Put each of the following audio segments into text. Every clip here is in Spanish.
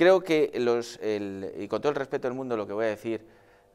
Creo que los, y con todo el respeto del mundo lo que voy a decir,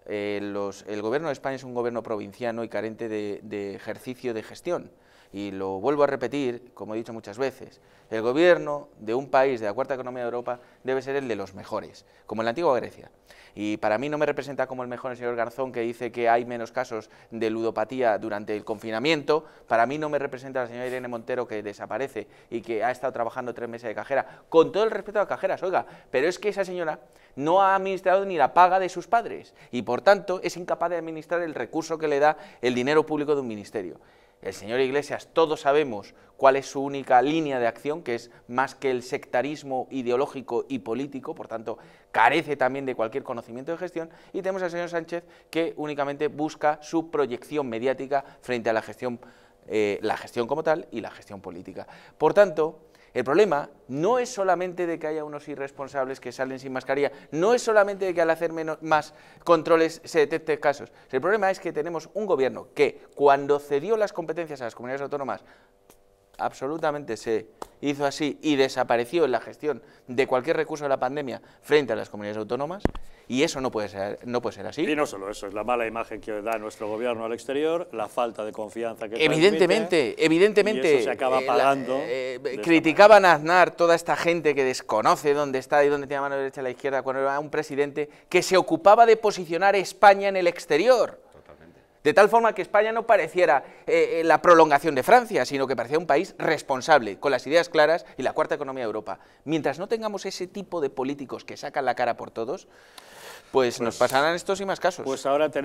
eh, el gobierno de España es un gobierno provinciano y carente de, ejercicio de gestión. Y lo vuelvo a repetir, como he dicho muchas veces, el gobierno de un país de la cuarta economía de Europa debe ser el de los mejores, como en la antigua Grecia. Y para mí no me representa como el mejor el señor Garzón, que dice que hay menos casos de ludopatía durante el confinamiento. Para mí no me representa la señora Irene Montero, que desaparece y que ha estado trabajando tres meses de cajera, con todo el respeto a cajeras, oiga, pero es que esa señora no ha administrado ni la paga de sus padres. Y por por tanto es incapaz de administrar el recurso que le da el dinero público de un ministerio. El señor Iglesias, todos sabemos cuál es su única línea de acción, que es más que el sectarismo ideológico y político, por tanto, carece también de cualquier conocimiento de gestión, y tenemos al señor Sánchez que únicamente busca su proyección mediática frente a la gestión, eh, la gestión como tal y la gestión política. Por tanto, el problema no es solamente de que haya unos irresponsables que salen sin mascarilla, no es solamente de que al hacer más controles se detecten casos. El problema es que tenemos un gobierno que cuando cedió las competencias a las comunidades autónomas absolutamente se hizo así y desapareció en la gestión de cualquier recurso de la pandemia frente a las comunidades autónomas y eso no puede ser, no puede ser así. Y no solo eso, es la mala imagen que da nuestro gobierno al exterior, la falta de confianza que Evidentemente, evidentemente. eso se acaba eh, pagando. Eh, criticaban a Aznar toda esta gente que desconoce dónde está y dónde tiene la mano derecha a la izquierda cuando era un presidente que se ocupaba de posicionar España en el exterior de tal forma que España no pareciera eh, eh, la prolongación de Francia, sino que parecía un país responsable, con las ideas claras y la cuarta economía de Europa. Mientras no tengamos ese tipo de políticos que sacan la cara por todos, pues nos pues pasarán estos y más casos. Pues ahora tenemos